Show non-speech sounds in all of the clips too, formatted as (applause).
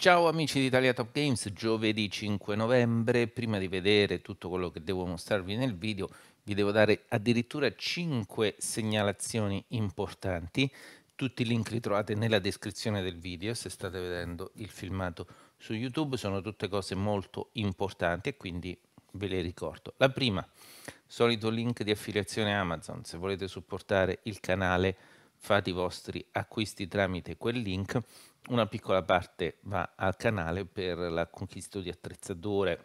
Ciao amici di Italia Top Games, giovedì 5 novembre, prima di vedere tutto quello che devo mostrarvi nel video, vi devo dare addirittura 5 segnalazioni importanti, tutti i link li trovate nella descrizione del video, se state vedendo il filmato su YouTube, sono tutte cose molto importanti e quindi ve le ricordo. La prima, solito link di affiliazione Amazon, se volete supportare il canale fate i vostri acquisti tramite quel link, una piccola parte va al canale per l'acquisto di attrezzature,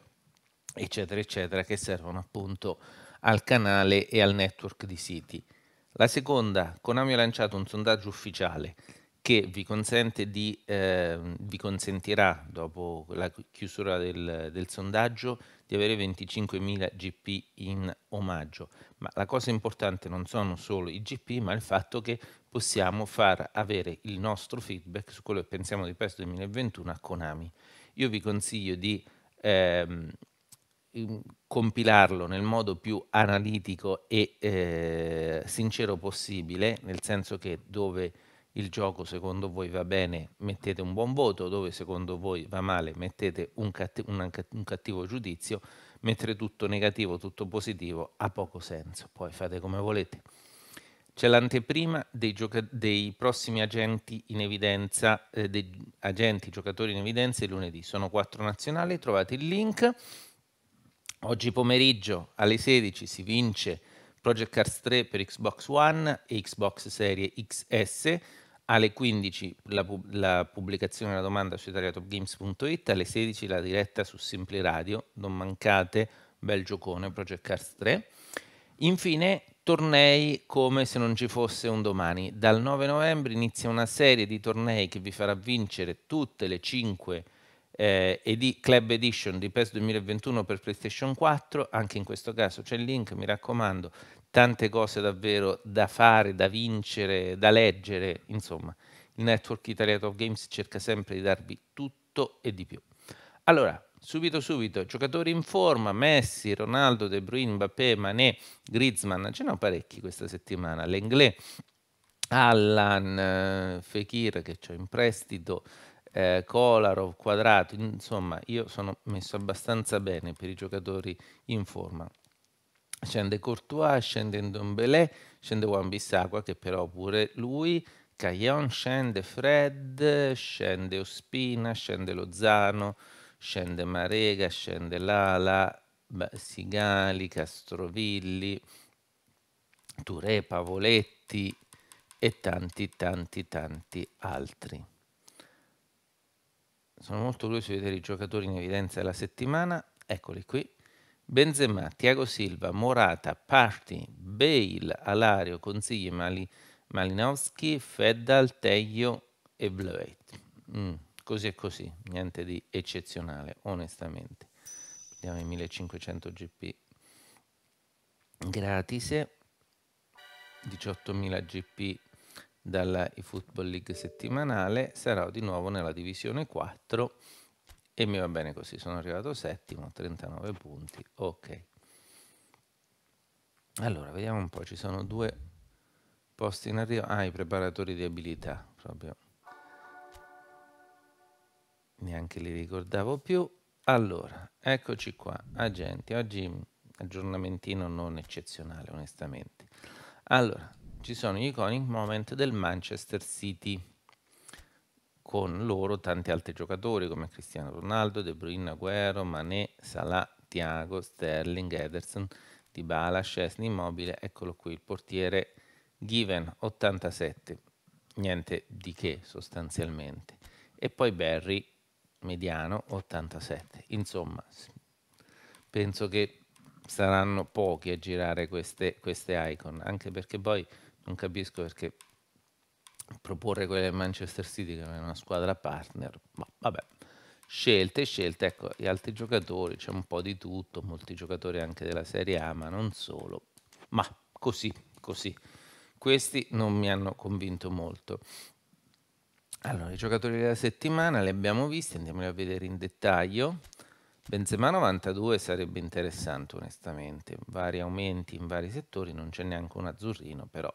eccetera, eccetera, che servono appunto al canale e al network di siti. La seconda, Konami ha lanciato un sondaggio ufficiale che vi, di, eh, vi consentirà, dopo la chiusura del, del sondaggio, di avere 25.000 GP in omaggio. Ma la cosa importante non sono solo i GP, ma il fatto che possiamo far avere il nostro feedback su quello che pensiamo di PES 2021 a Konami. Io vi consiglio di ehm, compilarlo nel modo più analitico e eh, sincero possibile, nel senso che dove il gioco secondo voi va bene mettete un buon voto, dove secondo voi va male mettete un, catt- un, un cattivo giudizio, mettere tutto negativo, tutto positivo ha poco senso, poi fate come volete. C'è l'anteprima dei, gioca- dei prossimi agenti in evidenza, eh, dei agenti, giocatori in evidenza il lunedì. Sono quattro nazionali, trovate il link. Oggi pomeriggio alle 16 si vince Project Cars 3 per Xbox One e Xbox Serie XS. Alle 15 la, pub- la pubblicazione della domanda su italiatopgames.it, alle 16 la diretta su Simpli Radio, non mancate, bel giocone Project Cars 3. Infine tornei come se non ci fosse un domani. Dal 9 novembre inizia una serie di tornei che vi farà vincere tutte le 5 eh, ed- Club Edition di PES 2021 per PlayStation 4. Anche in questo caso c'è il link, mi raccomando, tante cose davvero da fare, da vincere, da leggere, insomma. Il network Italia of Games cerca sempre di darvi tutto e di più. Allora, subito subito, giocatori in forma, Messi, Ronaldo, De Bruyne, Mbappé, Mané, Griezmann, ce ne ho parecchi questa settimana, Lenglet, Allan, Fekir che ho in prestito, eh, Kolarov, Quadrato, insomma io sono messo abbastanza bene per i giocatori in forma. Scende Courtois, scende Ndombele, scende Juan Bissacqua che però pure lui Caglion scende Fred, scende Ospina, scende Lozano, scende Marega, scende Lala, Sigali, Castrovilli, Ture, Pavoletti e tanti, tanti, tanti altri. Sono molto curioso di vedere i giocatori in evidenza della settimana. Eccoli qui. Benzema, Tiago Silva, Morata, Parti, Bale, Alario, Consigli, Mali, Malinowski, Feddal, Teglio e Bloet. Mm così e così, niente di eccezionale, onestamente. Vediamo i 1500 GP gratis, 18.000 GP dalla Football League settimanale, sarò di nuovo nella divisione 4 e mi va bene così, sono arrivato settimo, 39 punti, ok. Allora, vediamo un po', ci sono due posti in arrivo, ah, i preparatori di abilità, proprio neanche li ricordavo più. Allora, eccoci qua, agenti. Oggi mm, aggiornamentino non eccezionale, onestamente. Allora, ci sono gli iconic moment del Manchester City con loro tanti altri giocatori come Cristiano Ronaldo, De Bruyne, Agüero, Mané, Salah, Thiago, Sterling, Ederson, Dybala, Scesni, Immobile, eccolo qui il portiere Given 87, niente di che sostanzialmente. E poi Barry mediano 87. Insomma, penso che saranno pochi a girare queste, queste icon, anche perché poi non capisco perché proporre quelle del Manchester City che è una squadra partner, ma vabbè, scelte, scelte, ecco, gli altri giocatori, c'è un po' di tutto, molti giocatori anche della Serie A, ma non solo, ma così, così. Questi non mi hanno convinto molto. Allora, i giocatori della settimana li abbiamo visti, andiamoli a vedere in dettaglio. Benzema 92 sarebbe interessante onestamente, vari aumenti in vari settori, non c'è neanche un azzurrino, però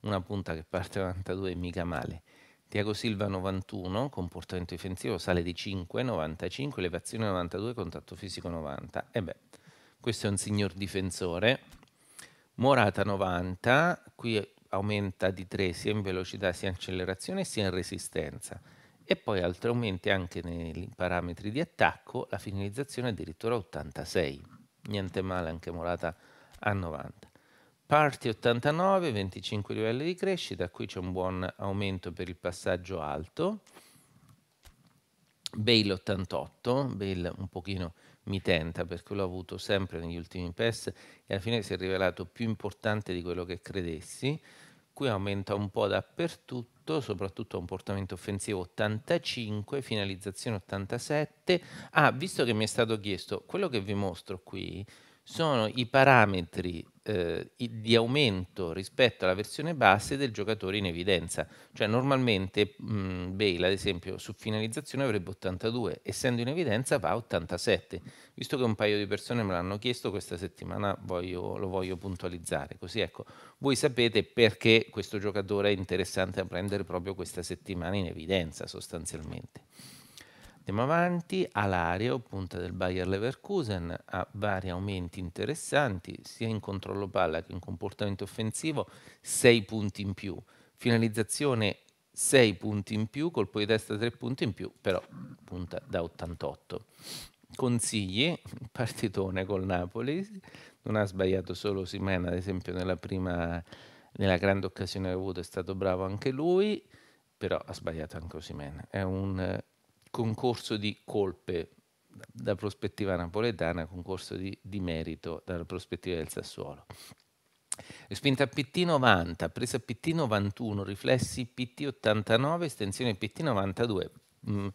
una punta che parte 92 è mica male. Tiago Silva 91, comportamento difensivo sale di 5, 95, elevazione 92, contatto fisico 90. E eh beh, questo è un signor difensore. Morata 90, qui aumenta di 3 sia in velocità sia in accelerazione sia in resistenza e poi altri aumenti anche nei parametri di attacco la finalizzazione è addirittura 86 niente male anche Morata a 90 Party 89, 25 livelli di crescita, qui c'è un buon aumento per il passaggio alto. Bale 88, Bale un pochino mi tenta perché l'ho avuto sempre negli ultimi PES e alla fine si è rivelato più importante di quello che credessi. Qui aumenta un po' dappertutto, soprattutto comportamento offensivo 85, finalizzazione 87. Ah, visto che mi è stato chiesto, quello che vi mostro qui sono i parametri eh, di aumento rispetto alla versione base del giocatore in evidenza. Cioè normalmente mh, Bale, ad esempio, su finalizzazione avrebbe 82, essendo in evidenza va a 87. Visto che un paio di persone me l'hanno chiesto questa settimana, voglio, lo voglio puntualizzare. Così ecco, voi sapete perché questo giocatore è interessante a prendere proprio questa settimana in evidenza sostanzialmente. Andiamo avanti, Alario, punta del Bayer Leverkusen, ha vari aumenti interessanti, sia in controllo palla che in comportamento offensivo, 6 punti in più. Finalizzazione 6 punti in più, colpo di testa 3 punti in più, però punta da 88. Consigli, (laughs) partitone col Napoli, non ha sbagliato solo Simen, ad esempio nella prima, nella grande occasione che ha avuto è stato bravo anche lui, però ha sbagliato anche Osimena. È un concorso di colpe da prospettiva napoletana, concorso di, di merito dalla prospettiva del Sassuolo. Spinta PT 90, presa PT 91, riflessi PT 89, estensione PT 92. Mm,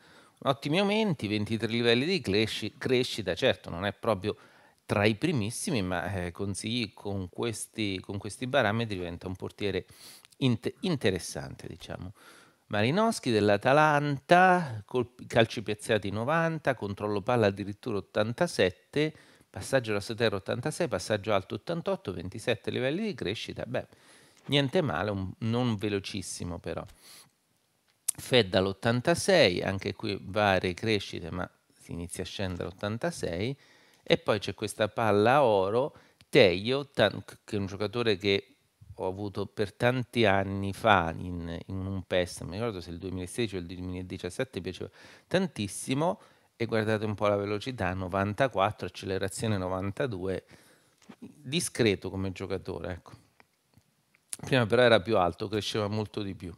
ottimi aumenti, 23 livelli di cresci, crescita, certo non è proprio tra i primissimi, ma eh, consigli con questi, con questi, parametri diventa un portiere in- interessante, diciamo. Marinoschi dell'Atalanta, calci piazzati 90, controllo palla addirittura 87, passaggio rassotero 86, passaggio alto 88, 27 livelli di crescita, beh, niente male, un, non velocissimo però. Fed dall'86, anche qui varie crescite, ma si inizia a scendere l'86, e poi c'è questa palla oro, Teio, che è un giocatore che ho avuto per tanti anni fa in, in un PES, mi ricordo se il 2016 o il 2017 piaceva tantissimo, e guardate un po' la velocità, 94, accelerazione 92, discreto come giocatore, ecco. Prima però era più alto, cresceva molto di più.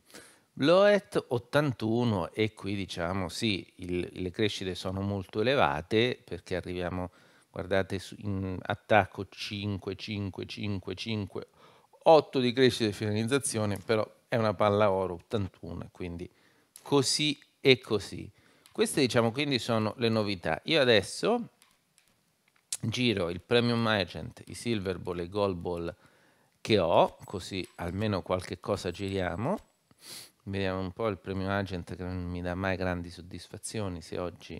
Bloet 81 e qui diciamo sì, il, le crescite sono molto elevate perché arriviamo, guardate, in attacco 5, 5, 5, 5, 8 di crescita e finalizzazione, però è una palla oro 81, quindi così e così. Queste diciamo quindi sono le novità. Io adesso giro il Premium Agent, i Silver Ball e i Gold Ball che ho, così almeno qualche cosa giriamo. Vediamo un po' il Premium Agent che non mi dà mai grandi soddisfazioni se oggi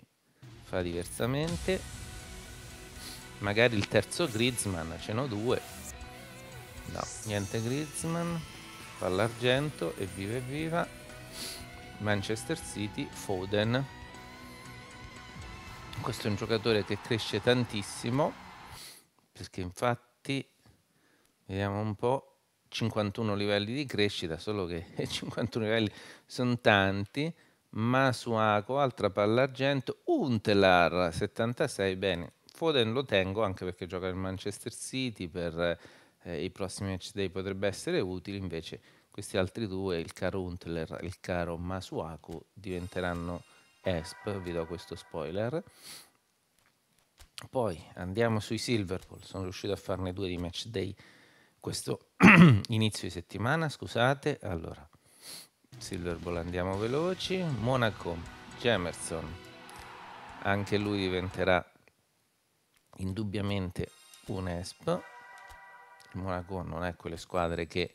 fa diversamente. Magari il terzo Griezmann, ce n'ho due. No, niente Griezmann, palla argento, evviva evviva. Manchester City, Foden. Questo è un giocatore che cresce tantissimo, perché infatti, vediamo un po', 51 livelli di crescita, solo che 51 (laughs) livelli sono tanti. Masuaco, altra palla argento, Untelar 76, bene, Foden lo tengo anche perché gioca nel Manchester City per eh, i prossimi match day potrebbe essere utile, invece questi altri due, il caro Huntler e il caro Masuaku, diventeranno ESP, vi do questo spoiler. Poi andiamo sui Silverpool, sono riuscito a farne due di match day questo (clears throat) inizio di settimana, scusate. Allora, Silverpool andiamo veloci, Monaco, Jamerson, anche lui diventerà indubbiamente un ESP Monaco non è quelle squadre che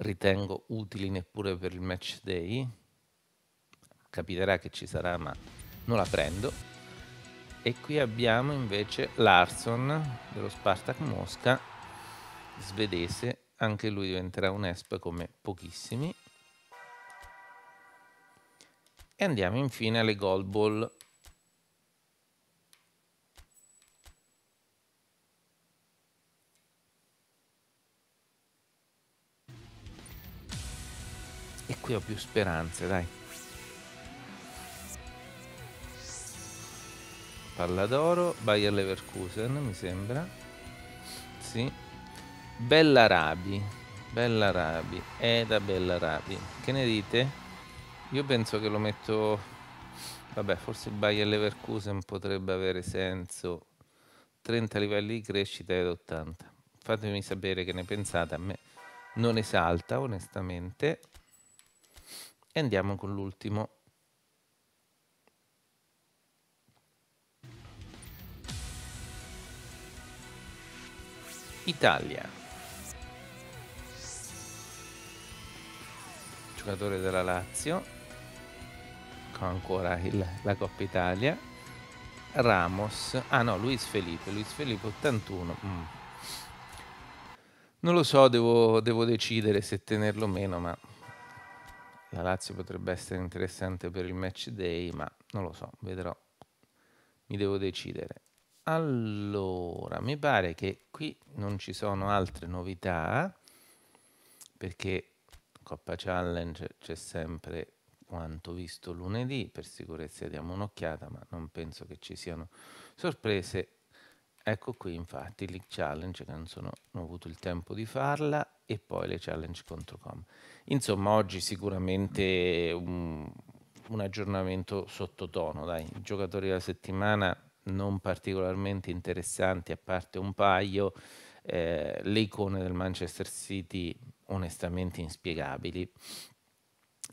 ritengo utili neppure per il match day. Capiterà che ci sarà, ma non la prendo. E qui abbiamo invece Larson dello Spartak Mosca, svedese, anche lui diventerà un ESP come pochissimi. E andiamo infine alle Gold Ball avanti ho più speranze, dai. Palla d'oro, Bayer Leverkusen, mi sembra. Sì. Bella Rabi, Bella Rabi, è da Bella Rabi. Che ne dite? Io penso che lo metto... Vabbè, forse il Bayer Leverkusen potrebbe avere senso. 30 livelli di crescita ed 80. Fatemi sapere che ne pensate. A me non esalta, onestamente e andiamo con l'ultimo. Italia. Giocatore della Lazio, con ancora il, la Coppa Italia. Ramos, ah no, Luis Felipe, Luis Felipe 81. Mm. Non lo so, devo, devo decidere se tenerlo o meno, ma la Lazio potrebbe essere interessante per il match day, ma non lo so, vedrò. Mi devo decidere. Allora, mi pare che qui non ci sono altre novità, perché Coppa Challenge c'è sempre quanto visto lunedì, per sicurezza diamo un'occhiata, ma non penso che ci siano sorprese Ecco qui infatti le challenge che non, sono, non ho avuto il tempo di farla e poi le challenge contro com. Insomma, oggi sicuramente un, un aggiornamento sottotono, dai, I giocatori della settimana non particolarmente interessanti a parte un paio, eh, le icone del Manchester City onestamente inspiegabili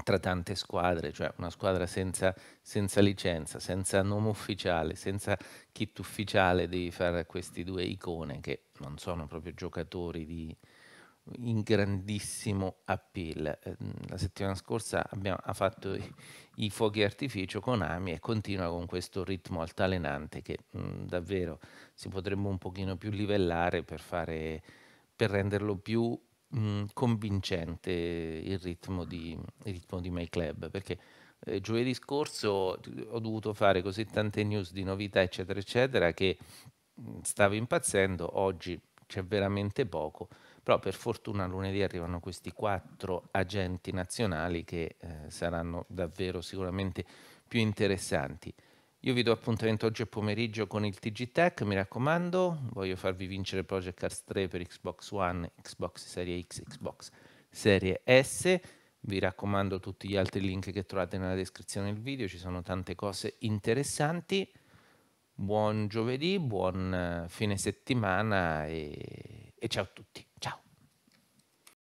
tra tante squadre, cioè una squadra senza, senza licenza, senza nome ufficiale, senza kit ufficiale, devi fare queste due icone che non sono proprio giocatori di, in grandissimo appeal. Ehm, la settimana scorsa abbiamo, ha fatto i, i fuochi artificio Ami e continua con questo ritmo altalenante che mh, mm, davvero si potrebbe un pochino più livellare per, fare, per renderlo più Mm, convincente il ritmo di, il ritmo di My Club, perché eh, giovedì scorso eh, ho dovuto fare così tante news di novità, eccetera, eccetera, che mm, stavo impazzendo, oggi c'è veramente poco, però per fortuna lunedì arrivano questi quattro agenti nazionali che eh, saranno davvero sicuramente più interessanti. Io vi do appuntamento oggi pomeriggio con il TG Tech, mi raccomando, voglio farvi vincere Project Cars 3 per Xbox One, Xbox Serie X, Xbox Serie S. Vi raccomando tutti gli altri link che trovate nella descrizione del video, ci sono tante cose interessanti. Buon giovedì, buon eh, fine settimana e, e ciao a tutti. Ciao.